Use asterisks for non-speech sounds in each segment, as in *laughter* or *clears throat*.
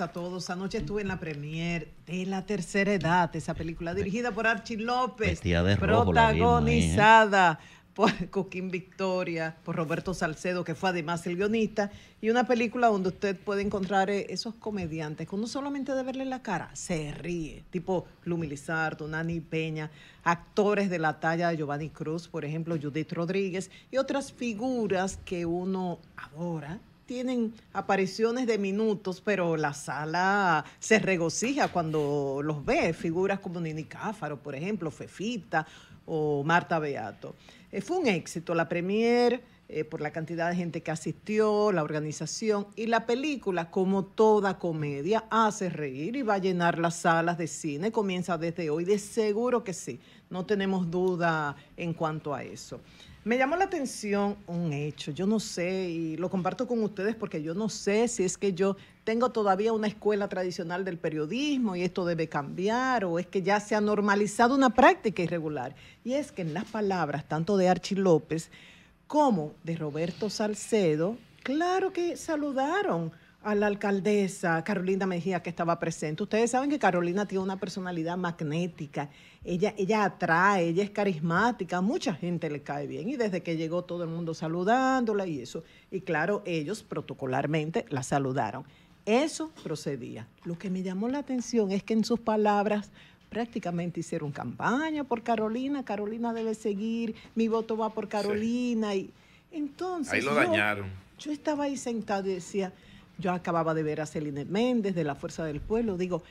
a todos. Anoche estuve en la premier de La Tercera Edad, esa película dirigida por Archie López, ¿eh? protagonizada por Coquín Victoria, por Roberto Salcedo, que fue además el guionista, y una película donde usted puede encontrar eh, esos comediantes que uno solamente de verle la cara se ríe, tipo Lumi Lizardo, Nani Peña, actores de la talla de Giovanni Cruz, por ejemplo, Judith Rodríguez, y otras figuras que uno adora tienen apariciones de minutos, pero la sala se regocija cuando los ve, figuras como Nini Cáfaro, por ejemplo, Fefita o Marta Beato. Eh, fue un éxito la premier eh, por la cantidad de gente que asistió, la organización y la película, como toda comedia, hace reír y va a llenar las salas de cine. Comienza desde hoy, de seguro que sí, no tenemos duda en cuanto a eso. Me llamó la atención un hecho, yo no sé, y lo comparto con ustedes porque yo no sé si es que yo tengo todavía una escuela tradicional del periodismo y esto debe cambiar o es que ya se ha normalizado una práctica irregular. Y es que en las palabras tanto de Archie López como de Roberto Salcedo, claro que saludaron a la alcaldesa Carolina Mejía que estaba presente. Ustedes saben que Carolina tiene una personalidad magnética, ella, ella atrae, ella es carismática, mucha gente le cae bien y desde que llegó todo el mundo saludándola y eso. Y claro, ellos protocolarmente la saludaron. Eso procedía. Lo que me llamó la atención es que en sus palabras prácticamente hicieron campaña por Carolina, Carolina debe seguir, mi voto va por Carolina. Y entonces... Ahí lo dañaron. Yo estaba ahí sentado y decía, yo acababa de ver a Celine Méndez de la Fuerza del Pueblo. Digo,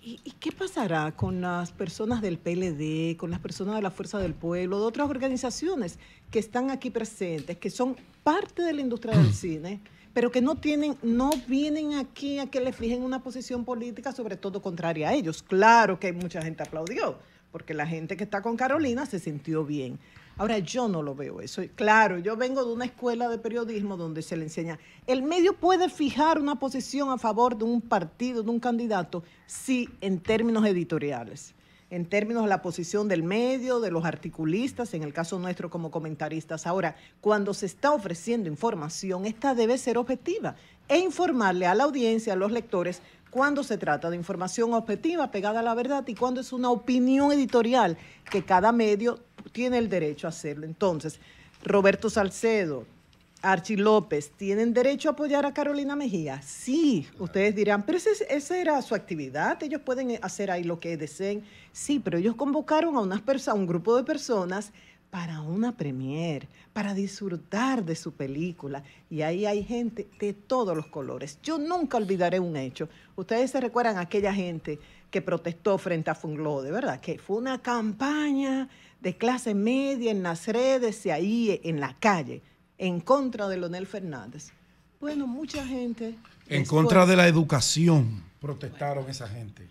¿y, qué pasará con las personas del PLD, con las personas de la Fuerza del Pueblo, de otras organizaciones que están aquí presentes, que son parte de la industria del *clears throat* cine? pero que no tienen, no vienen aquí a que le fijen una posición política, sobre todo contraria a ellos. Claro que mucha gente aplaudió, porque la gente que está con Carolina se sintió bien. Ahora yo no lo veo eso. Claro, yo vengo de una escuela de periodismo donde se le enseña, el medio puede fijar una posición a favor de un partido, de un candidato, sí, en términos editoriales en términos de la posición del medio, de los articulistas, en el caso nuestro como comentaristas. Ahora, cuando se está ofreciendo información, esta debe ser objetiva e informarle a la audiencia, a los lectores, cuando se trata de información objetiva, pegada a la verdad, y cuando es una opinión editorial que cada medio tiene el derecho a hacerlo. Entonces, Roberto Salcedo, Archie López, ¿tienen derecho a apoyar a Carolina Mejía? Sí, ustedes dirán, pero esa era su actividad, ellos pueden hacer ahí lo que deseen. Sí, pero ellos convocaron a, unas a un grupo de personas para una premier, para disfrutar de su película. Y ahí hay gente de todos los colores. Yo nunca olvidaré un hecho. Ustedes se recuerdan a aquella gente que protestó frente a De ¿verdad? Que fue una campaña de clase media en las redes y ahí en la calle en contra de Leonel Fernández. Bueno, mucha gente... En contra de la educación protestaron esa gente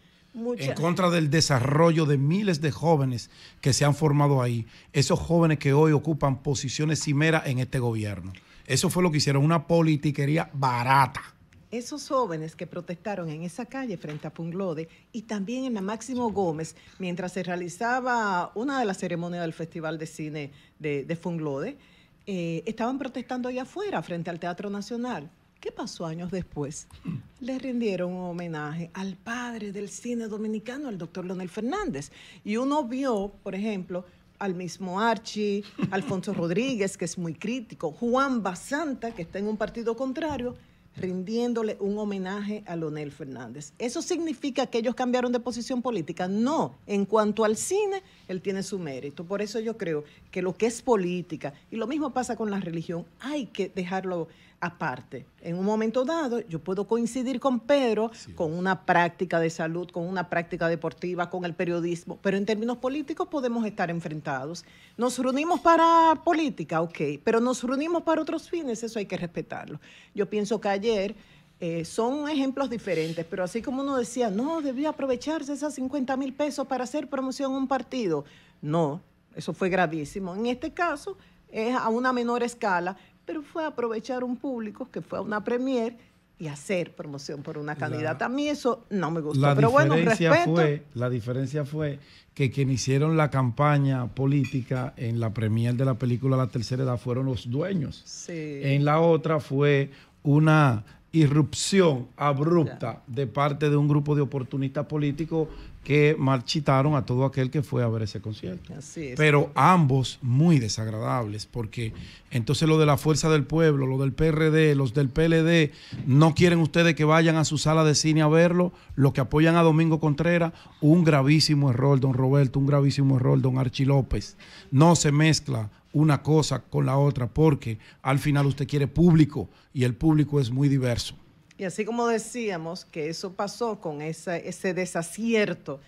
en contra del desarrollo de miles de jóvenes que se han formado ahí, esos jóvenes que hoy ocupan posiciones cimeras en este gobierno. Eso fue lo que hicieron, una politiquería barata. Esos jóvenes que protestaron en esa calle frente a Punglode y también en la Máximo Gómez, mientras se realizaba una de las ceremonias del Festival de Cine de, de Funglode, eh, estaban protestando ahí afuera frente al Teatro Nacional. ¿Qué pasó años después? Le rindieron un homenaje al padre del cine dominicano, al doctor Leonel Fernández. Y uno vio, por ejemplo, al mismo Archie, *laughs* Alfonso Rodríguez, que es muy crítico, Juan Basanta, que está en un partido contrario, rindiéndole un homenaje a Leonel Fernández. ¿Eso significa que ellos cambiaron de posición política? No. En cuanto al cine, él tiene su mérito. Por eso yo creo que lo que es política, y lo mismo pasa con la religión, hay que dejarlo aparte. En un momento dado, yo puedo coincidir con Pedro con una práctica de salud, con una práctica deportiva, con el periodismo, pero en términos políticos podemos estar enfrentados. Nos reunimos para política, ok, pero nos reunimos para otros fines, eso hay que respetarlo. Yo pienso que ayer... Eh, son ejemplos diferentes, pero así como uno decía, no, debía aprovecharse esas 50 mil pesos para hacer promoción a un partido. No, eso fue gravísimo. En este caso, es a una menor escala, pero fue aprovechar un público que fue a una premier y hacer promoción por una candidata. a mí eso no me gustó. La pero diferencia Fue, la diferencia fue que quienes hicieron la campaña política en la premier de la película La Tercera Edad fueron los dueños. En la otra fue una irrupción abrupta de parte de un grupo de oportunistas políticos que marchitaron a todo aquel que fue a ver ese concierto. Pero ambos muy desagradables, porque entonces lo de la fuerza del pueblo, lo del PRD, los del PLD, no quieren ustedes que vayan a su sala de cine a verlo, los que apoyan a Domingo Contreras, un gravísimo error, don Roberto, un gravísimo error, don Archi López. No se mezcla una cosa con la otra, porque al final usted quiere público y el público es muy diverso. Y así como decíamos que eso pasó con ese desacierto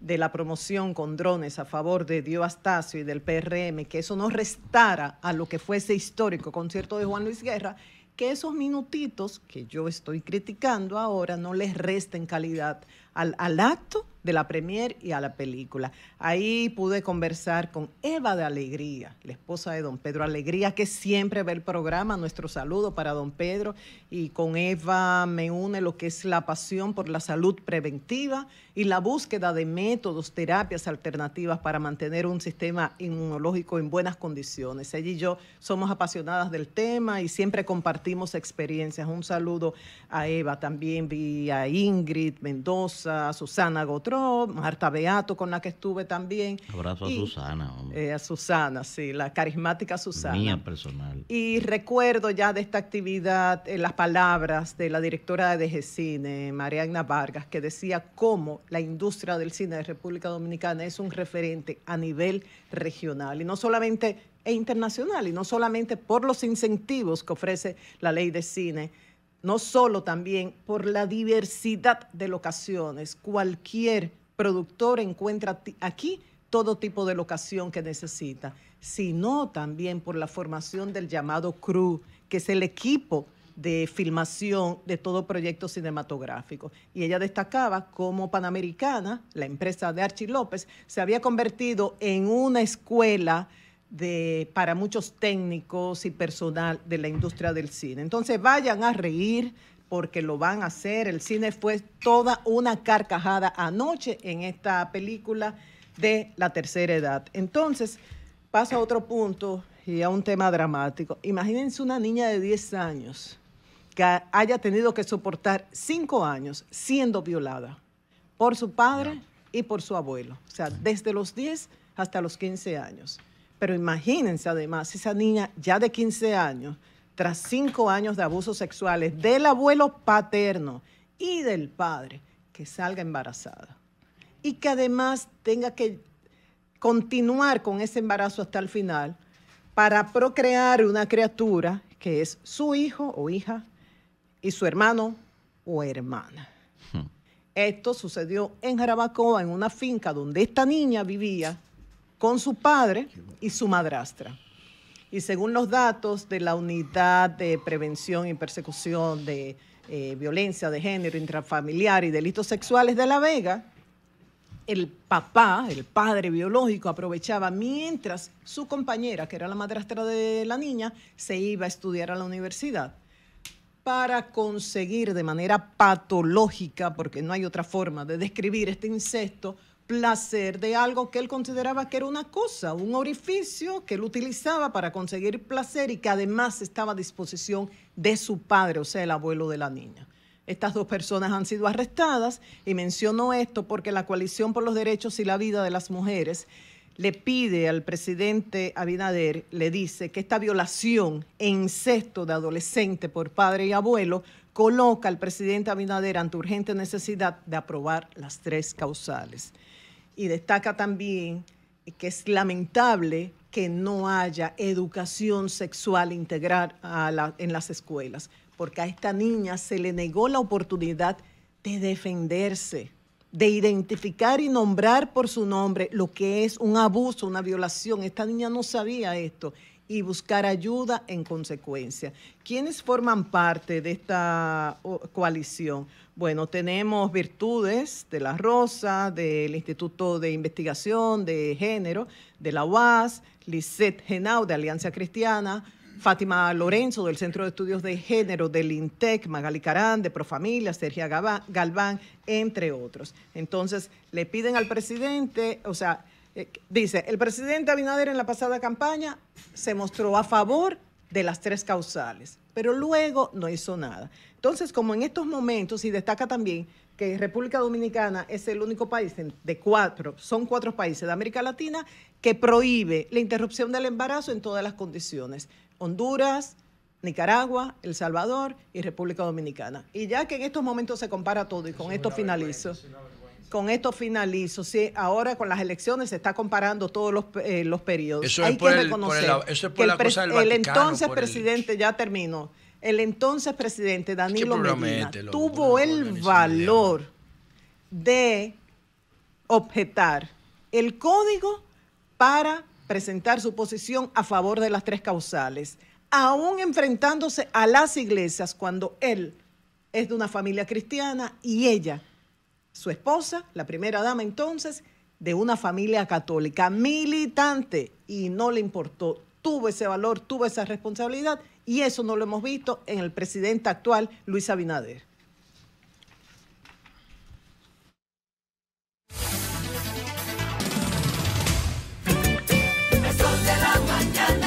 de la promoción con drones a favor de Dio Astasio y del PRM, que eso no restara a lo que fue ese histórico concierto de Juan Luis Guerra, que esos minutitos que yo estoy criticando ahora no les resten calidad al, acto de la premier y a la película. Ahí pude conversar con Eva de Alegría, la esposa de don Pedro Alegría, que siempre ve el programa. Nuestro saludo para don Pedro. Y con Eva me une lo que es la pasión por la salud preventiva y la búsqueda de métodos, terapias alternativas para mantener un sistema inmunológico en buenas condiciones. Ella y yo somos apasionadas del tema y siempre compartimos experiencias. Un saludo a Eva, también vi a Ingrid Mendoza a Susana Gotró, Marta Beato, con la que estuve también. Abrazo a Susana. Eh, a Susana, sí, la carismática Susana. Mía personal. Y recuerdo ya de esta actividad eh, las palabras de la directora de Cine, Mariana Vargas, que decía cómo la industria del cine de República Dominicana es un referente a nivel regional. Y no solamente e internacional, y no solamente por los incentivos que ofrece la ley de cine no solo también por la diversidad de locaciones. Cualquier productor encuentra aquí todo tipo de locación que necesita, sino también por la formación del llamado crew, que es el equipo de filmación de todo proyecto cinematográfico. Y ella destacaba cómo Panamericana, la empresa de Archie López, se había convertido en una escuela para muchos técnicos y personal de la industria del cine. Entonces vayan a reír porque lo van a hacer. El cine fue toda una carcajada anoche en esta película de la tercera edad. Entonces, paso a otro punto y a un tema dramático. Imagínense una niña de 10 años que haya tenido que soportar 5 años siendo violada por su padre y por su abuelo. O sea, desde los 10 hasta los 15 años. Pero imagínense además, esa niña ya de 15 años, tras cinco años de abusos sexuales del abuelo paterno y del padre, que salga embarazada. Y que además tenga que continuar con ese embarazo hasta el final para procrear una criatura que es su hijo o hija y su hermano o hermana. Hmm. Esto sucedió en Jarabacoa, en una finca donde esta niña vivía con su padre y su madrastra. Y según los datos de la Unidad de Prevención y Persecución de eh, Violencia de Género Intrafamiliar y Delitos Sexuales de La Vega, el papá, el padre biológico, aprovechaba mientras su compañera, que era la madrastra de la niña, se iba a estudiar a la universidad para conseguir de manera patológica, porque no hay otra forma de describir este incesto, placer de algo que él consideraba que era una cosa, un orificio que él utilizaba para conseguir placer y que además estaba a disposición de su padre, o sea, el abuelo de la niña. Estas dos personas han sido arrestadas y menciono esto porque la coalición por los derechos y la vida de las mujeres le pide al presidente Abinader, le dice que esta violación e incesto de adolescente por padre y abuelo coloca al presidente Abinader ante urgente necesidad de aprobar las tres causales y destaca también que es lamentable que no haya educación sexual integral en las escuelas, porque a esta niña se le negó la oportunidad de defenderse, de identificar y nombrar por su nombre lo que es un abuso, una violación. Esta niña no sabía esto y buscar ayuda en consecuencia. ¿Quiénes forman parte de esta coalición? Bueno, tenemos Virtudes de la Rosa, del Instituto de Investigación de Género, de la UAS, Lisette Genau de Alianza Cristiana, Fátima Lorenzo del Centro de Estudios de Género del INTEC, Magali Carán de Profamilia, Sergio Galván, entre otros. Entonces, le piden al presidente, o sea, eh, dice, el presidente Abinader en la pasada campaña se mostró a favor de las tres causales, pero luego no hizo nada. Entonces, como en estos momentos, y destaca también que República Dominicana es el único país de cuatro, son cuatro países de América Latina, que prohíbe la interrupción del embarazo en todas las condiciones. Honduras, Nicaragua, El Salvador y República Dominicana. Y ya que en estos momentos se compara todo, y con esto finalizo con esto finalizo. Sí, ahora con las elecciones se está comparando todos los, eh, periodos. Eso Hay es que el, reconocer el, que el, entonces presidente, ya terminó, el entonces presidente Danilo Medina tuvo el valor de objetar el código para presentar su posición a favor de las tres causales, aún enfrentándose a las iglesias cuando él es de una familia cristiana y ella su esposa, la primera dama entonces, de una familia católica, militante, y no le importó. Tuvo ese valor, tuvo esa responsabilidad, y eso no lo hemos visto en el presidente actual, Luis Abinader.